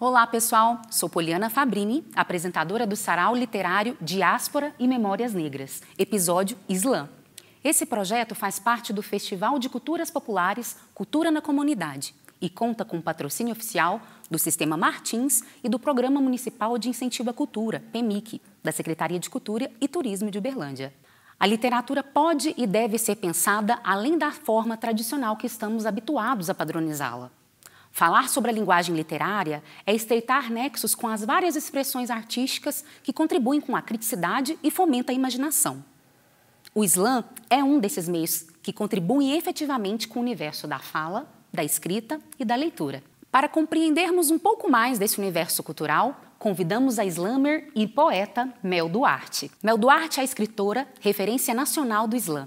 Olá, pessoal. Sou Poliana Fabrini, apresentadora do Sarau Literário Diáspora e Memórias Negras, episódio Islã. Esse projeto faz parte do Festival de Culturas Populares Cultura na Comunidade e conta com patrocínio oficial do Sistema Martins e do Programa Municipal de Incentivo à Cultura, PEMIC, da Secretaria de Cultura e Turismo de Uberlândia. A literatura pode e deve ser pensada além da forma tradicional que estamos habituados a padronizá-la. Falar sobre a linguagem literária é estreitar nexos com as várias expressões artísticas que contribuem com a criticidade e fomentam a imaginação. O slam é um desses meios que contribuem efetivamente com o universo da fala, da escrita e da leitura. Para compreendermos um pouco mais desse universo cultural, convidamos a slammer e poeta Mel Duarte. Mel Duarte é escritora, referência nacional do slam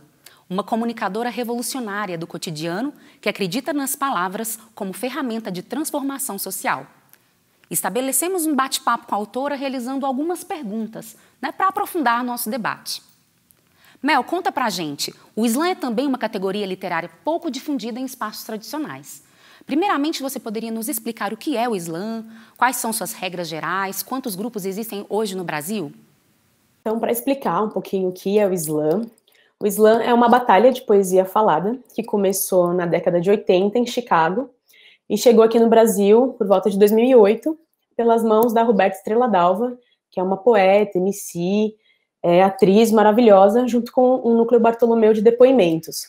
uma comunicadora revolucionária do cotidiano que acredita nas palavras como ferramenta de transformação social. Estabelecemos um bate-papo com a autora realizando algumas perguntas né, para aprofundar nosso debate. Mel, conta pra gente. O slam é também uma categoria literária pouco difundida em espaços tradicionais. Primeiramente, você poderia nos explicar o que é o slam, quais são suas regras gerais, quantos grupos existem hoje no Brasil? Então, para explicar um pouquinho o que é o slam, o slam é uma batalha de poesia falada que começou na década de 80 em Chicago e chegou aqui no Brasil por volta de 2008 pelas mãos da Roberta Estrela Dalva, que é uma poeta, MC, é, atriz maravilhosa, junto com o um Núcleo Bartolomeu de Depoimentos,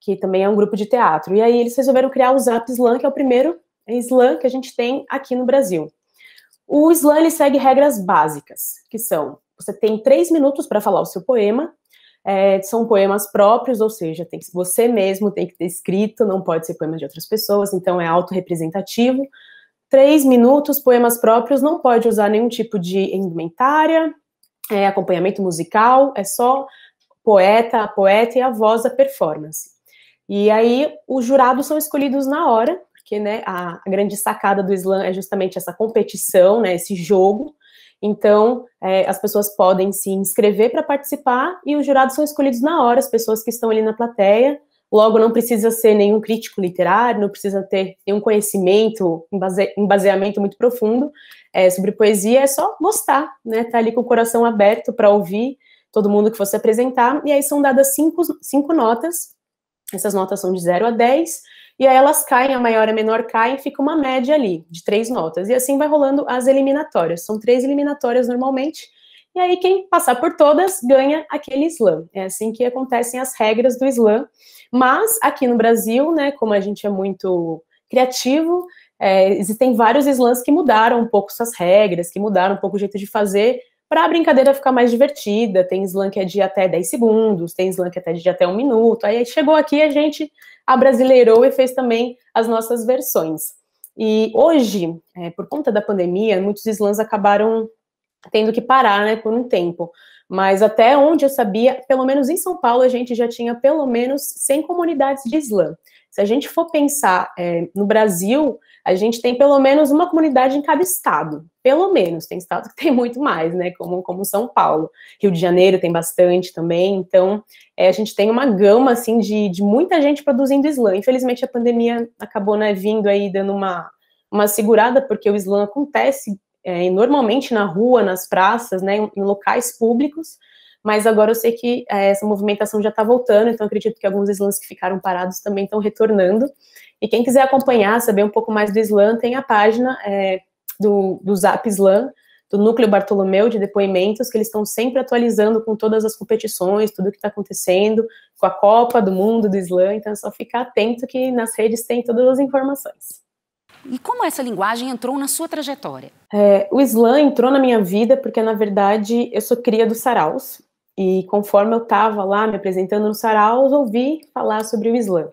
que também é um grupo de teatro. E aí eles resolveram criar o Zap Slam, que é o primeiro slam que a gente tem aqui no Brasil. O slam ele segue regras básicas, que são: você tem três minutos para falar o seu poema, é, são poemas próprios, ou seja, tem que, você mesmo tem que ter escrito, não pode ser poema de outras pessoas, então é autorrepresentativo. Três minutos, poemas próprios, não pode usar nenhum tipo de indumentária, é, acompanhamento musical, é só poeta, a poeta e a voz da performance. E aí os jurados são escolhidos na hora, porque né, a, a grande sacada do slam é justamente essa competição, né, esse jogo, então, é, as pessoas podem se inscrever para participar e os jurados são escolhidos na hora, as pessoas que estão ali na plateia. Logo, não precisa ser nenhum crítico literário, não precisa ter nenhum conhecimento, um, base, um baseamento muito profundo é, sobre poesia, é só gostar, né? Tá ali com o coração aberto para ouvir todo mundo que fosse apresentar. E aí são dadas cinco, cinco notas, essas notas são de 0 a 10 e aí elas caem, a maior e a menor caem, fica uma média ali de três notas. E assim vai rolando as eliminatórias. São três eliminatórias normalmente. E aí quem passar por todas ganha aquele slam. É assim que acontecem as regras do slam. Mas aqui no Brasil, né, como a gente é muito criativo, é, existem vários slams que mudaram um pouco suas regras, que mudaram um pouco o jeito de fazer para a brincadeira ficar mais divertida. Tem slam que é de até 10 segundos, tem slam que é de até um minuto. Aí chegou aqui, a gente abrasileirou e fez também as nossas versões. E hoje, é, por conta da pandemia, muitos slams acabaram tendo que parar né, por um tempo. Mas até onde eu sabia, pelo menos em São Paulo, a gente já tinha pelo menos 100 comunidades de slam. Se a gente for pensar é, no Brasil, a gente tem pelo menos uma comunidade em cada estado. Pelo menos, tem estado que tem muito mais, né? Como, como São Paulo. Rio de Janeiro tem bastante também. Então, é, a gente tem uma gama, assim, de, de muita gente produzindo slam. Infelizmente, a pandemia acabou, né, vindo aí, dando uma, uma segurada, porque o slam acontece é, normalmente na rua, nas praças, né, em locais públicos, mas agora eu sei que é, essa movimentação já está voltando, então acredito que alguns slams que ficaram parados também estão retornando. E quem quiser acompanhar, saber um pouco mais do slam, tem a página é, do, do Zap Slam, do Núcleo Bartolomeu de depoimentos, que eles estão sempre atualizando com todas as competições, tudo que está acontecendo, com a Copa do Mundo, do Slam, então é só ficar atento que nas redes tem todas as informações. E como essa linguagem entrou na sua trajetória? É, o slam entrou na minha vida porque, na verdade, eu sou cria dos saraus. E conforme eu estava lá me apresentando no sarau, eu ouvi falar sobre o Islã.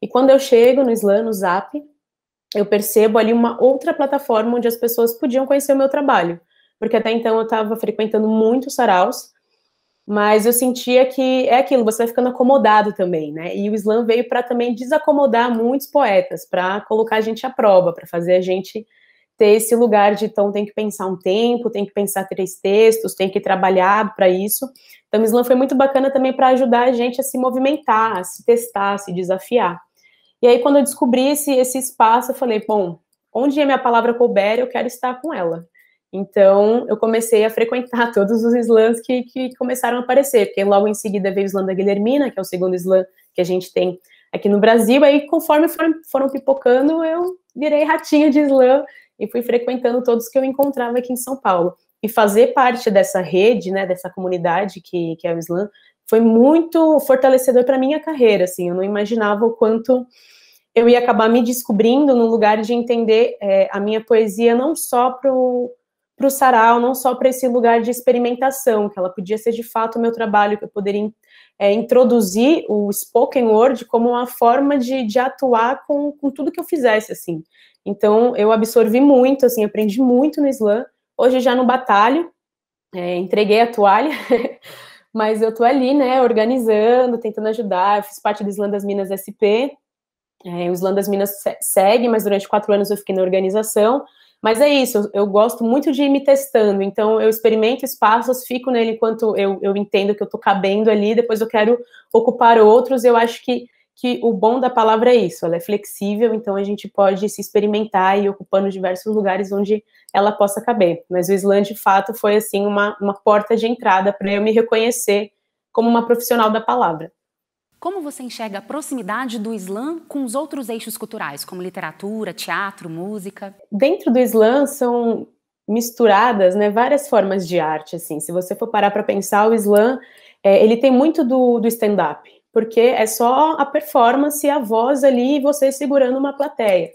E quando eu chego no Islã, no Zap, eu percebo ali uma outra plataforma onde as pessoas podiam conhecer o meu trabalho. Porque até então eu estava frequentando muito saraus, mas eu sentia que é aquilo, você vai ficando acomodado também, né? E o Islã veio para também desacomodar muitos poetas, para colocar a gente à prova, para fazer a gente ter esse lugar de então tem que pensar um tempo, tem que pensar três textos, tem que trabalhar para isso. Então, o slam foi muito bacana também para ajudar a gente a se movimentar, a se testar, a se desafiar. E aí, quando eu descobri esse, esse espaço, eu falei, bom, onde a minha palavra couber, eu quero estar com ela. Então, eu comecei a frequentar todos os slams que, que começaram a aparecer, porque logo em seguida veio o slam da Guilhermina, que é o segundo slam que a gente tem aqui no Brasil. Aí, conforme foram, foram pipocando, eu virei ratinha de slam e fui frequentando todos que eu encontrava aqui em São Paulo. E fazer parte dessa rede, né, dessa comunidade que, que é o Islã, foi muito fortalecedor para minha carreira, assim, eu não imaginava o quanto eu ia acabar me descobrindo no lugar de entender é, a minha poesia não só para o sarau, não só para esse lugar de experimentação, que ela podia ser de fato o meu trabalho, que eu poderia é, introduzir o spoken word como uma forma de, de atuar com, com tudo que eu fizesse, assim. Então, eu absorvi muito, assim, aprendi muito no slam. Hoje já no batalho, é, entreguei a toalha, mas eu tô ali, né, organizando, tentando ajudar. Eu fiz parte do slam das Minas SP. É, o slam das Minas segue, mas durante quatro anos eu fiquei na organização. Mas é isso, eu, eu, gosto muito de ir me testando, então eu experimento espaços, fico nele enquanto eu, eu entendo que eu estou cabendo ali, depois eu quero ocupar outros, eu acho que que o bom da palavra é isso, ela é flexível, então a gente pode se experimentar e ocupando diversos lugares onde ela possa caber. Mas o slam, de fato, foi assim uma, uma porta de entrada para eu me reconhecer como uma profissional da palavra. Como você enxerga a proximidade do slam com os outros eixos culturais, como literatura, teatro, música? Dentro do slam são misturadas, né, várias formas de arte, assim. Se você for parar para pensar, o slam, é, ele tem muito do, do stand-up, porque é só a performance, a voz ali e você segurando uma plateia.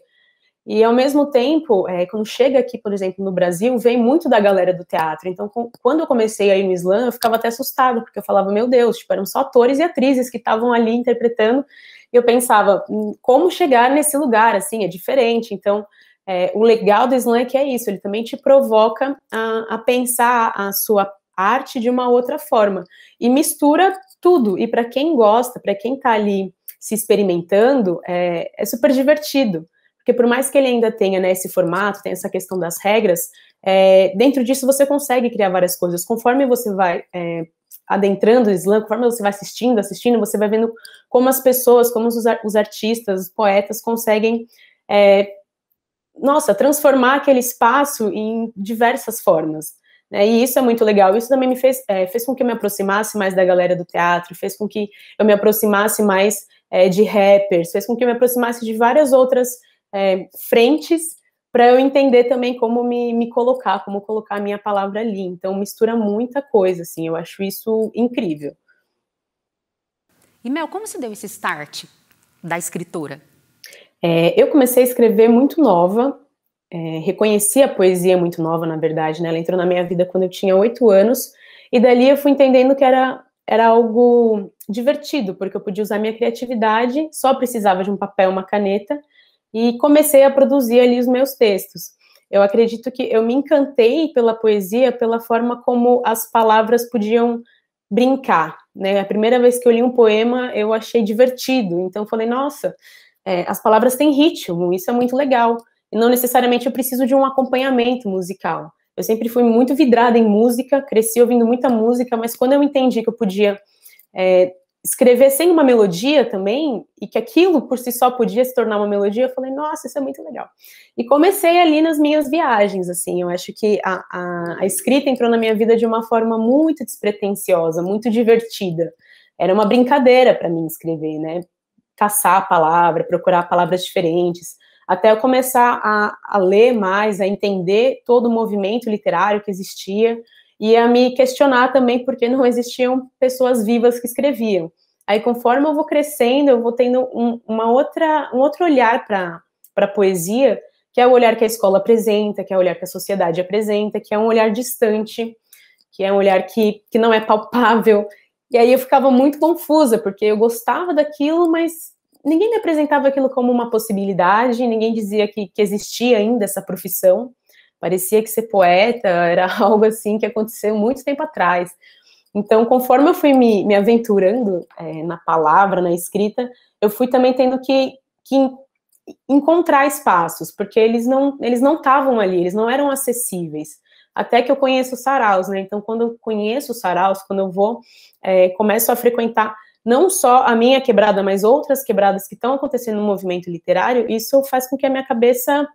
E ao mesmo tempo, é, quando chega aqui, por exemplo, no Brasil, vem muito da galera do teatro. Então, com, quando eu comecei aí no Islã, eu ficava até assustada, porque eu falava, meu Deus, tipo, eram só atores e atrizes que estavam ali interpretando. E eu pensava, hum, como chegar nesse lugar, assim, é diferente. Então, é, o legal do Islã é que é isso, ele também te provoca a, a pensar a sua arte de uma outra forma. E mistura tudo. E para quem gosta, para quem está ali se experimentando, é, é, super divertido. Porque por mais que ele ainda tenha né, esse formato, tenha essa questão das regras, é, dentro disso você consegue criar várias coisas. Conforme você vai é, adentrando o slam, conforme você vai assistindo, assistindo, você vai vendo como as pessoas, como os, os artistas, os poetas conseguem, é, nossa, transformar aquele espaço em diversas formas. Né? E isso é muito legal. Isso também me fez, é, fez com que eu me aproximasse mais da galera do teatro, fez com que eu me aproximasse mais é, de rappers, fez com que eu me aproximasse de várias outras é, frentes para eu entender também como me, me colocar, como colocar a minha palavra ali. Então, mistura muita coisa, assim, eu acho isso incrível. E Mel, como se deu esse start da escritora? É, eu comecei a escrever muito nova, é, reconheci a poesia é muito nova, na verdade, né? Ela entrou na minha vida quando eu tinha oito anos, e dali eu fui entendendo que era, era algo divertido, porque eu podia usar minha criatividade, só precisava de um papel, uma caneta, e comecei a produzir ali os meus textos. Eu acredito que eu me encantei pela poesia, pela forma como as palavras podiam brincar, né? A primeira vez que eu li um poema, eu achei divertido, então falei, nossa, é, as palavras têm ritmo, isso é muito legal não necessariamente eu preciso de um acompanhamento musical. Eu sempre fui muito vidrada em música, cresci ouvindo muita música, mas quando eu entendi que eu podia é, escrever sem uma melodia também, e que aquilo por si só podia se tornar uma melodia, eu falei, nossa, isso é muito legal. E comecei ali nas minhas viagens, assim, eu acho que a, a, a escrita entrou na minha vida de uma forma muito despretensiosa, muito divertida. Era uma brincadeira para mim escrever, né? Caçar a palavra, procurar palavras diferentes até eu começar a, a ler mais, a entender todo o movimento literário que existia e a me questionar também por que não existiam pessoas vivas que escreviam. Aí, conforme eu vou crescendo, eu vou tendo um, uma outra, um outro olhar para a poesia, que é o olhar que a escola apresenta, que é o olhar que a sociedade apresenta, que é um olhar distante, que é um olhar que, que não é palpável. E aí eu ficava muito confusa, porque eu gostava daquilo, mas ninguém me apresentava aquilo como uma possibilidade, ninguém dizia que, que existia ainda essa profissão. Parecia que ser poeta era algo assim que aconteceu muito tempo atrás. Então, conforme eu fui me, me aventurando é, na palavra, na escrita, eu fui também tendo que, que encontrar espaços, porque eles não eles não estavam ali, eles não eram acessíveis. Até que eu conheço o Saraus, né? Então, quando eu conheço o Saraus, quando eu vou, é, começo a frequentar não só a minha quebrada, mas outras quebradas que estão acontecendo no movimento literário, isso faz com que a minha cabeça,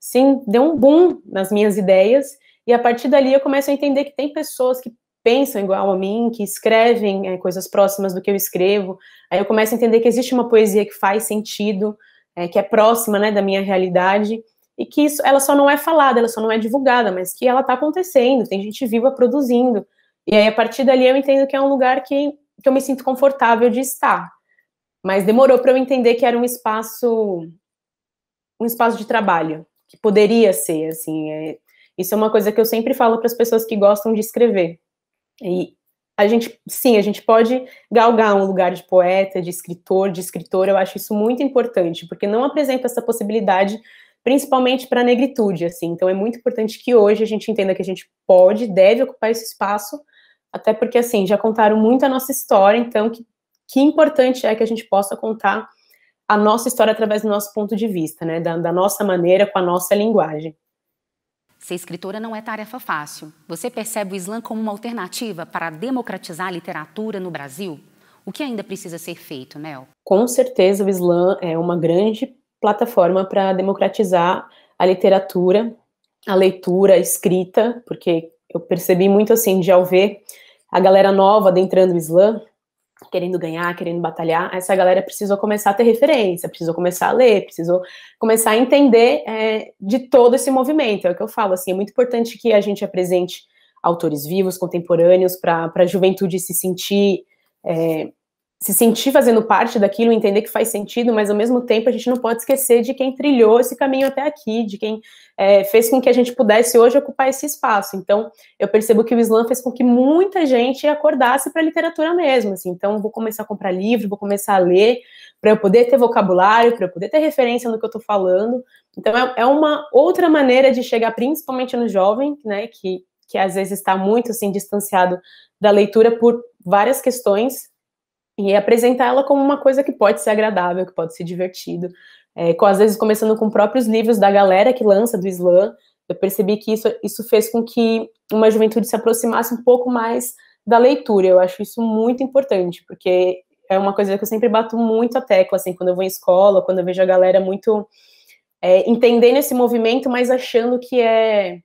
sim, dê um boom nas minhas ideias, e a partir dali eu começo a entender que tem pessoas que pensam igual a mim, que escrevem é, coisas próximas do que eu escrevo, aí eu começo a entender que existe uma poesia que faz sentido, é, que é próxima, né, da minha realidade, e que isso, ela só não é falada, ela só não é divulgada, mas que ela está acontecendo, tem gente viva produzindo. E aí, a partir dali, eu entendo que é um lugar que que eu me sinto confortável de estar. Mas demorou para eu entender que era um espaço um espaço de trabalho, que poderia ser assim, é, isso é uma coisa que eu sempre falo para as pessoas que gostam de escrever. E a gente, sim, a gente pode galgar um lugar de poeta, de escritor, de escritora, eu acho isso muito importante, porque não apresenta essa possibilidade principalmente para a negritude, assim. Então é muito importante que hoje a gente entenda que a gente pode, deve ocupar esse espaço, até porque, assim, já contaram muito a nossa história, então que, que importante é que a gente possa contar a nossa história através do nosso ponto de vista, né? Da, da nossa maneira, com a nossa linguagem. Ser escritora não é tarefa fácil. Você percebe o slam como uma alternativa para democratizar a literatura no Brasil? O que ainda precisa ser feito, Mel? Com certeza, o slam é uma grande plataforma para democratizar a literatura, a leitura, a escrita, porque eu percebi muito assim de ao ver a galera nova adentrando o Islã, querendo ganhar, querendo batalhar, essa galera precisou começar a ter referência, precisou começar a ler, precisou começar a entender é, de todo esse movimento. É o que eu falo, assim, é muito importante que a gente apresente autores vivos, contemporâneos, para a juventude se sentir é, se sentir fazendo parte daquilo, entender que faz sentido, mas ao mesmo tempo a gente não pode esquecer de quem trilhou esse caminho até aqui, de quem é, fez com que a gente pudesse hoje ocupar esse espaço. Então, eu percebo que o Islã fez com que muita gente acordasse para a literatura mesmo. Assim. Então, vou começar a comprar livro, vou começar a ler, para eu poder ter vocabulário, para eu poder ter referência no que eu estou falando. Então, é, é uma outra maneira de chegar, principalmente no jovem, né, que, que às vezes está muito assim, distanciado da leitura por várias questões e apresentar ela como uma coisa que pode ser agradável, que pode ser divertido. É, com, às vezes começando com próprios livros da galera que lança do slam, eu percebi que isso, isso fez com que uma juventude se aproximasse um pouco mais da leitura. Eu acho isso muito importante, porque é uma coisa que eu sempre bato muito a tecla, assim, quando eu vou em escola, quando eu vejo a galera muito é, entendendo esse movimento, mas achando que é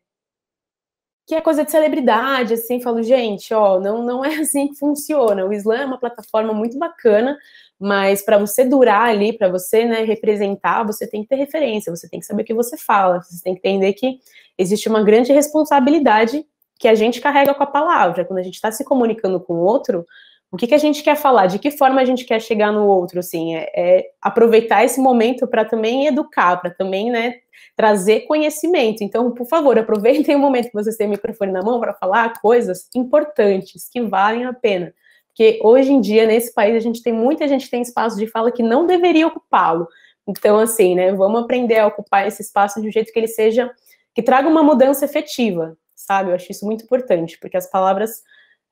que é coisa de celebridade, assim, falo, gente, ó, não, não é assim que funciona. O Islã é uma plataforma muito bacana, mas para você durar ali, para você né, representar, você tem que ter referência, você tem que saber o que você fala, você tem que entender que existe uma grande responsabilidade que a gente carrega com a palavra. Quando a gente está se comunicando com o outro, o que, que a gente quer falar, de que forma a gente quer chegar no outro, assim, é, é aproveitar esse momento para também educar, para também, né, trazer conhecimento. Então, por favor, aproveitem o momento que vocês têm o microfone na mão para falar coisas importantes que valem a pena. Porque hoje em dia, nesse país, a gente tem muita gente que tem espaço de fala que não deveria ocupá-lo. Então, assim, né, vamos aprender a ocupar esse espaço de um jeito que ele seja, que traga uma mudança efetiva, sabe? Eu acho isso muito importante, porque as palavras,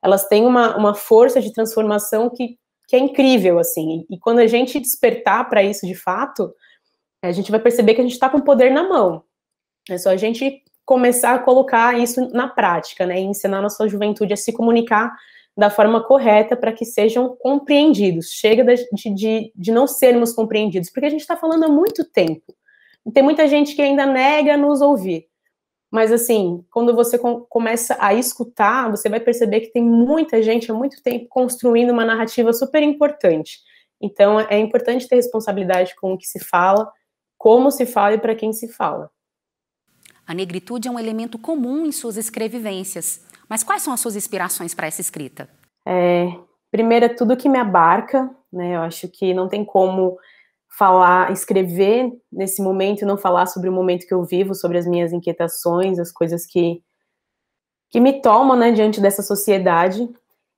elas têm uma, uma força de transformação que, que é incrível, assim. E, e quando a gente despertar para isso de fato, é, a gente vai perceber que a gente está com poder na mão. É só a gente começar a colocar isso na prática, né? E ensinar a nossa juventude a se comunicar da forma correta para que sejam compreendidos. Chega de, de, de, não sermos compreendidos, porque a gente está falando há muito tempo. E tem muita gente que ainda nega nos ouvir. Mas, assim, quando você com, começa a escutar, você vai perceber que tem muita gente há muito tempo construindo uma narrativa super importante. Então, é importante ter responsabilidade com o que se fala como se fala e para quem se fala. A negritude é um elemento comum em suas escrevivências, mas quais são as suas inspirações para essa escrita? É, primeiro é tudo que me abarca, né? Eu acho que não tem como falar, escrever nesse momento e não falar sobre o momento que eu vivo, sobre as minhas inquietações, as coisas que que me tomam, né, diante dessa sociedade.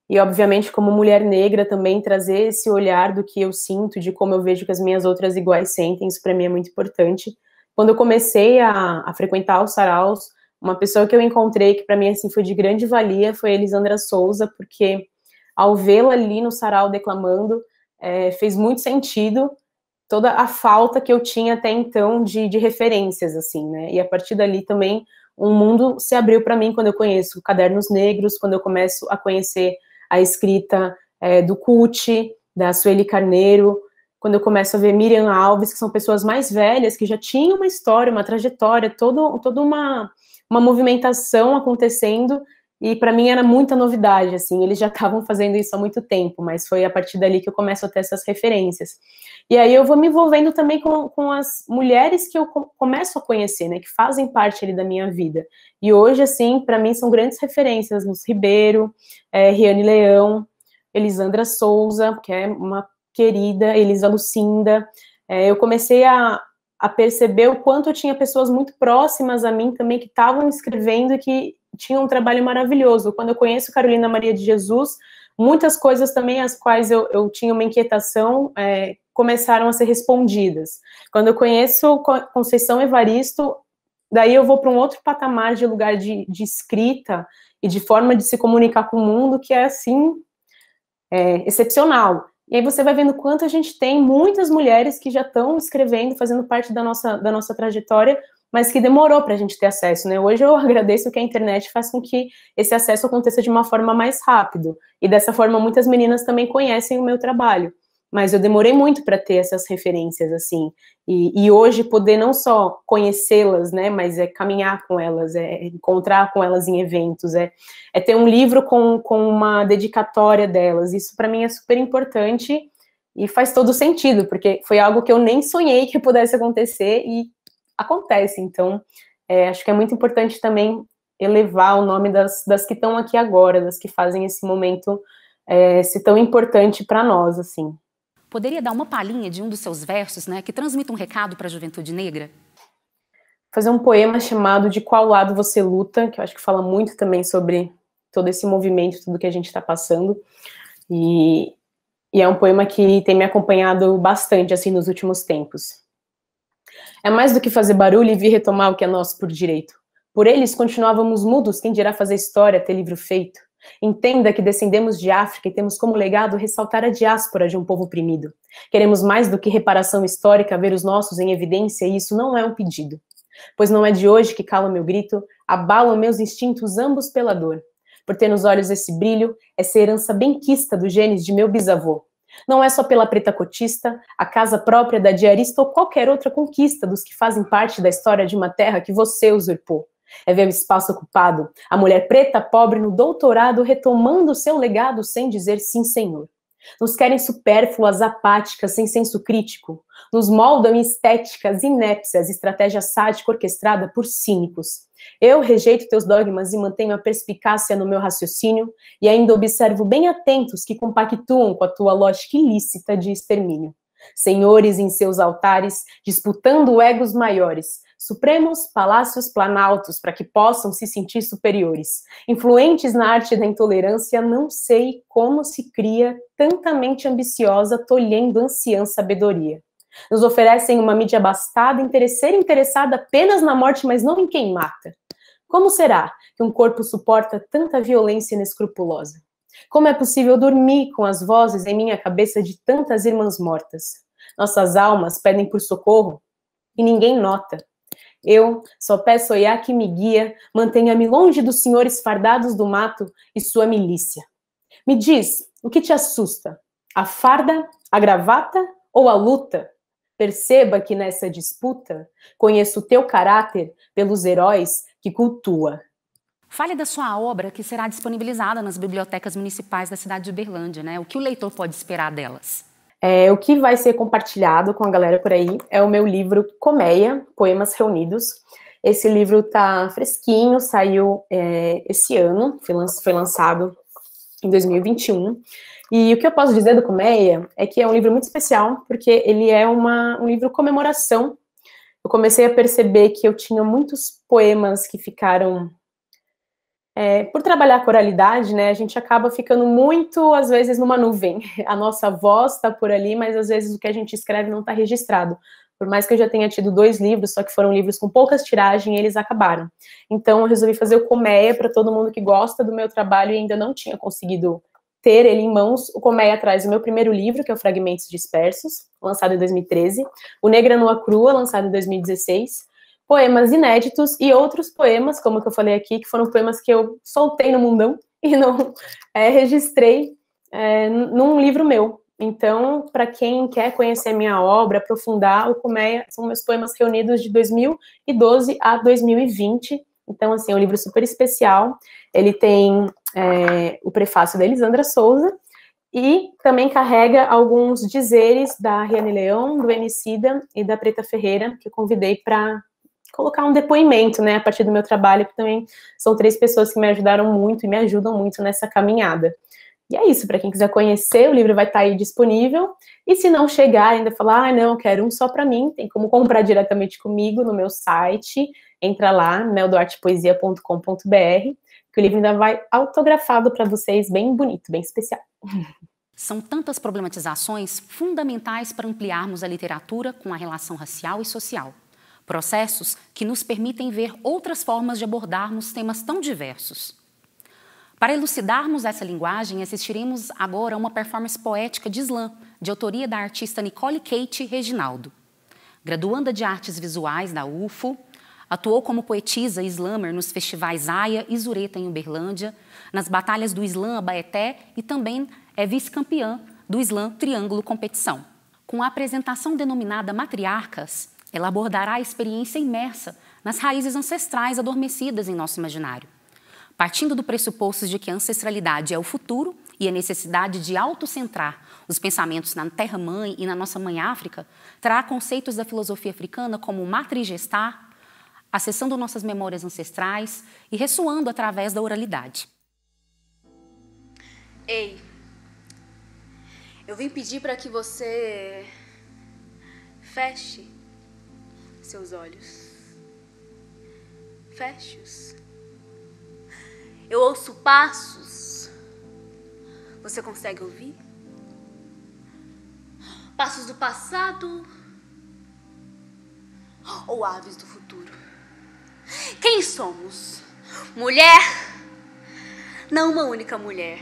E, obviamente, como mulher negra, também trazer esse olhar do que eu sinto, de como eu vejo que as minhas outras iguais sentem, isso para mim é muito importante. Quando eu comecei a, a frequentar os saraus, uma pessoa que eu encontrei que para mim assim foi de grande valia foi a Elisandra Souza, porque ao vê-la ali no sarau declamando, é, fez muito sentido toda a falta que eu tinha até então de, de referências, assim, né? E a partir dali também um mundo se abriu para mim quando eu conheço cadernos negros, quando eu começo a conhecer a escrita é, do Cuti, da Sueli Carneiro, quando eu começo a ver Miriam Alves, que são pessoas mais velhas, que já tinham uma história, uma trajetória, todo, toda uma, uma movimentação acontecendo e para mim era muita novidade, assim, eles já estavam fazendo isso há muito tempo, mas foi a partir dali que eu começo a ter essas referências. E aí eu vou me envolvendo também com, com as mulheres que eu começo a conhecer, né, que fazem parte ali da minha vida. E hoje, assim, para mim são grandes referências, Luz Ribeiro, é, Riane Leão, Elisandra Souza, que é uma querida, Elisa Lucinda. É, eu comecei a, a perceber o quanto eu tinha pessoas muito próximas a mim também que estavam escrevendo e que tinha um trabalho maravilhoso. Quando eu conheço Carolina Maria de Jesus, muitas coisas também as quais eu, eu tinha uma inquietação é, começaram a ser respondidas. Quando eu conheço Conceição Evaristo, daí eu vou para um outro patamar de lugar de, de, escrita e de forma de se comunicar com o mundo que é assim é, excepcional. E aí você vai vendo quanto a gente tem muitas mulheres que já estão escrevendo, fazendo parte da nossa, da nossa trajetória, mas que demorou para a gente ter acesso. Né? Hoje eu agradeço que a internet faz com que esse acesso aconteça de uma forma mais rápido. E dessa forma, muitas meninas também conhecem o meu trabalho. Mas eu demorei muito para ter essas referências, assim. E, e hoje poder não só conhecê-las, né? Mas é caminhar com elas, é encontrar com elas em eventos, é, é ter um livro com, com uma dedicatória delas. Isso para mim é super importante e faz todo sentido, porque foi algo que eu nem sonhei que pudesse acontecer e acontece. Então, é, acho que é muito importante também elevar o nome das, das que estão aqui agora, das que fazem esse momento é, ser tão importante para nós, assim. Poderia dar uma palhinha de um dos seus versos, né, que transmita um recado para a juventude negra? Fazer um poema chamado De Qual Lado Você Luta, que eu acho que fala muito também sobre todo esse movimento, tudo que a gente está passando. E, e é um poema que tem me acompanhado bastante, assim, nos últimos tempos. É mais do que fazer barulho e vir retomar o que é nosso por direito. Por eles continuávamos mudos, quem dirá fazer história, ter livro feito. Entenda que descendemos de África e temos como legado ressaltar a diáspora de um povo oprimido. Queremos mais do que reparação histórica, ver os nossos em evidência, e isso não é um pedido. Pois não é de hoje que cala meu grito, abala meus instintos ambos pela dor. Por ter nos olhos esse brilho, essa herança benquista do genes de meu bisavô. Não é só pela preta cotista, a casa própria da diarista ou qualquer outra conquista dos que fazem parte da história de uma terra que você usurpou. É ver o espaço ocupado, a mulher preta pobre no doutorado retomando seu legado sem dizer sim, senhor. Nos querem supérfluas, apáticas, sem senso crítico. Nos moldam em estéticas inépcias, estratégia sádica orquestrada por cínicos. Eu rejeito teus dogmas e mantenho a perspicácia no meu raciocínio e ainda observo bem atentos que compactuam com a tua lógica ilícita de extermínio. Senhores em seus altares, disputando egos maiores, Supremos palácios planaltos para que possam se sentir superiores. Influentes na arte da intolerância, não sei como se cria tanta mente ambiciosa tolhendo anciã sabedoria. Nos oferecem uma mídia abastada, interesseira interessada apenas na morte, mas não em quem mata. Como será que um corpo suporta tanta violência inescrupulosa? Como é possível dormir com as vozes em minha cabeça de tantas irmãs mortas? Nossas almas pedem por socorro e ninguém nota. Eu só peço a Iá que me guia, mantenha-me longe dos senhores fardados do mato e sua milícia. Me diz, o que te assusta? A farda, a gravata ou a luta? Perceba que nessa disputa conheço o teu caráter pelos heróis que cultua. Fale da sua obra que será disponibilizada nas bibliotecas municipais da cidade de Uberlândia, né? O que o leitor pode esperar delas? É, o que vai ser compartilhado com a galera por aí é o meu livro Colmeia, Poemas Reunidos. Esse livro tá fresquinho, saiu é, esse ano, foi lançado em 2021. E o que eu posso dizer do Colmeia é que é um livro muito especial, porque ele é uma, um livro comemoração. Eu comecei a perceber que eu tinha muitos poemas que ficaram é, por trabalhar a coralidade, né, a gente acaba ficando muito, às vezes, numa nuvem. A nossa voz está por ali, mas às vezes o que a gente escreve não está registrado. Por mais que eu já tenha tido dois livros, só que foram livros com poucas tiragens eles acabaram. Então eu resolvi fazer o Colmeia para todo mundo que gosta do meu trabalho e ainda não tinha conseguido ter ele em mãos. O Colmeia traz o meu primeiro livro, que é o Fragmentos Dispersos, lançado em 2013, o Negra Nua Crua, lançado em 2016, poemas inéditos e outros poemas, como que eu falei aqui, que foram poemas que eu soltei no mundão e não é, registrei é, num livro meu. Então, para quem quer conhecer a minha obra, aprofundar, o Colmeia são meus poemas reunidos de 2012 a 2020. Então, assim, é um livro super especial. Ele tem é, o prefácio da Elisandra Souza e também carrega alguns dizeres da Riane Leão, do Emicida e da Preta Ferreira, que eu convidei para colocar um depoimento, né, a partir do meu trabalho, que também são três pessoas que me ajudaram muito e me ajudam muito nessa caminhada. E é isso, para quem quiser conhecer, o livro vai estar tá aí disponível. E se não chegar, ainda falar, ah, não, quero um só para mim, tem como comprar diretamente comigo no meu site. Entra lá, melduartepoesia.com.br, que o livro ainda vai autografado para vocês, bem bonito, bem especial. São tantas problematizações fundamentais para ampliarmos a literatura com a relação racial e social processos que nos permitem ver outras formas de abordarmos temas tão diversos. Para elucidarmos essa linguagem, assistiremos agora a uma performance poética de slam, de autoria da artista Nicole Kate Reginaldo. Graduanda de Artes Visuais da UFO, atuou como poetisa e slammer nos festivais Aia e Zureta em Uberlândia, nas batalhas do slam Abaeté e também é vice-campeã do slam Triângulo Competição. Com a apresentação denominada Matriarcas, ela abordará a experiência imersa nas raízes ancestrais adormecidas em nosso imaginário. Partindo do pressuposto de que a ancestralidade é o futuro e a necessidade de autocentrar os pensamentos na terra-mãe e na nossa mãe África, trará conceitos da filosofia africana como matrigestar, acessando nossas memórias ancestrais e ressoando através da oralidade. Ei, eu vim pedir para que você feche seus olhos. Feche-os. Eu ouço passos. Você consegue ouvir? Passos do passado ou aves do futuro? Quem somos? Mulher? Não uma única mulher.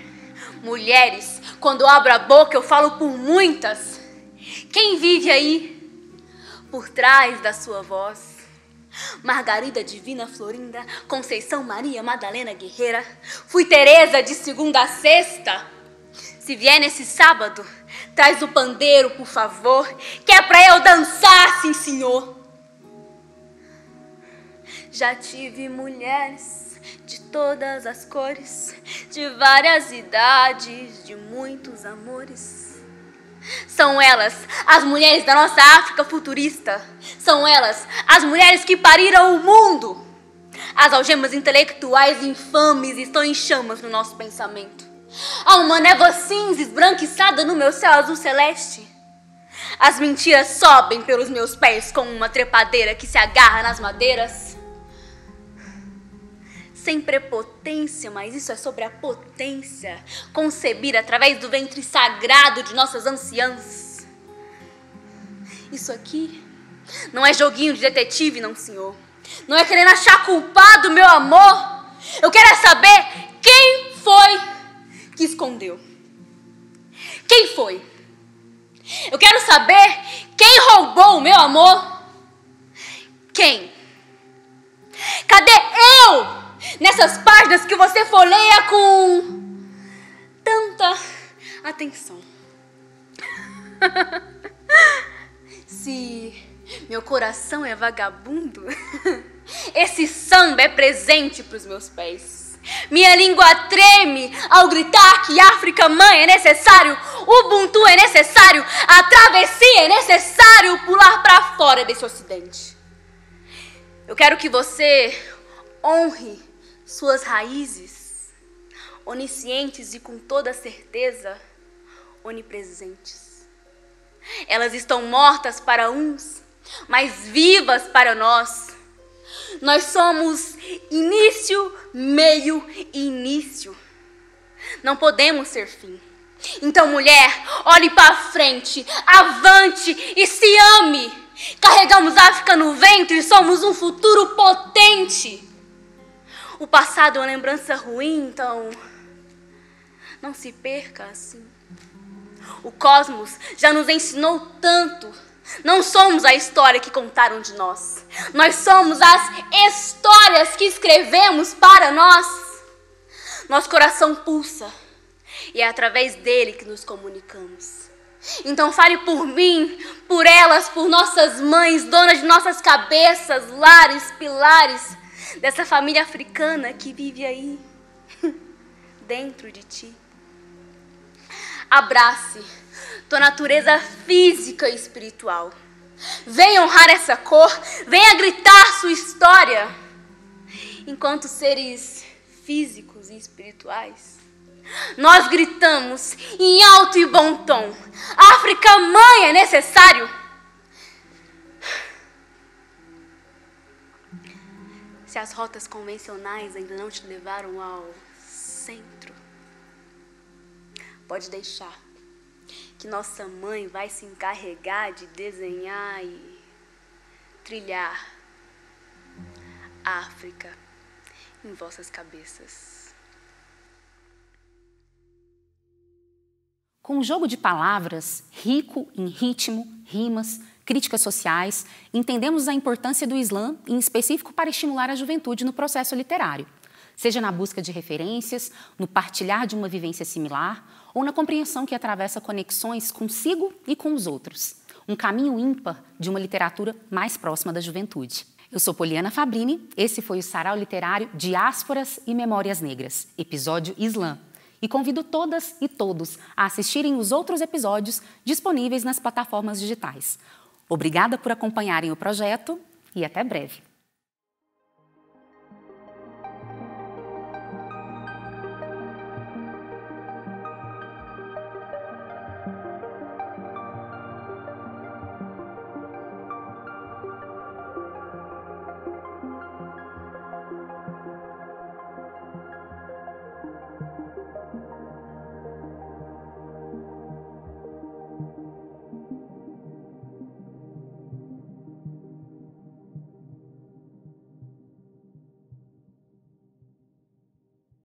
Mulheres, quando abro a boca, eu falo por muitas. Quem vive aí por trás da sua voz. Margarida Divina Florinda, Conceição Maria Madalena Guerreira, fui Teresa de segunda a sexta. Se vier nesse sábado, traz o pandeiro, por favor, que é para eu dançar, sim, senhor. Já tive mulheres de todas as cores, de várias idades, de muitos amores são elas as mulheres da nossa África futurista. São elas as mulheres que pariram o mundo. As algemas intelectuais infames estão em chamas no nosso pensamento. Há uma névoa cinza esbranquiçada no meu céu azul celeste. As mentiras sobem pelos meus pés como uma trepadeira que se agarra nas madeiras sem prepotência, mas isso é sobre a potência concebida através do ventre sagrado de nossas anciãs. Isso aqui não é joguinho de detetive, não, senhor. Não é querendo achar culpado, meu amor. Eu quero é saber quem foi que escondeu. Quem foi? Eu quero saber quem roubou o meu amor. Quem? Cadê eu? nessas páginas que você folheia com tanta atenção. Se meu coração é vagabundo, esse samba é presente para os meus pés. Minha língua treme ao gritar que África mãe é necessário, Ubuntu é necessário, a travessia é necessário pular para fora desse ocidente. Eu quero que você honre suas raízes, oniscientes e com toda certeza onipresentes. Elas estão mortas para uns, mas vivas para nós. Nós somos início, meio e início. Não podemos ser fim. Então, mulher, olhe para frente, avante e se ame. Carregamos África no ventre, e somos um futuro potente. O passado é uma lembrança ruim, então não se perca assim. O cosmos já nos ensinou tanto. Não somos a história que contaram de nós. Nós somos as histórias que escrevemos para nós. Nosso coração pulsa e é através dele que nos comunicamos. Então fale por mim, por elas, por nossas mães, donas de nossas cabeças, lares, pilares, dessa família africana que vive aí, dentro de ti. Abrace tua natureza física e espiritual. Venha honrar essa cor, venha gritar sua história. Enquanto seres físicos e espirituais, nós gritamos em alto e bom tom: África, mãe, é necessário! se as rotas convencionais ainda não te levaram ao centro, pode deixar que nossa mãe vai se encarregar de desenhar e trilhar a África em vossas cabeças. Com um jogo de palavras rico em ritmo, rimas, críticas sociais, entendemos a importância do Islã, em específico para estimular a juventude no processo literário, seja na busca de referências, no partilhar de uma vivência similar ou na compreensão que atravessa conexões consigo e com os outros. Um caminho ímpar de uma literatura mais próxima da juventude. Eu sou Poliana Fabrini, esse foi o Sarau Literário Diásporas e Memórias Negras, episódio Islã. E convido todas e todos a assistirem os outros episódios disponíveis nas plataformas digitais. Obrigada por acompanharem o projeto e até breve.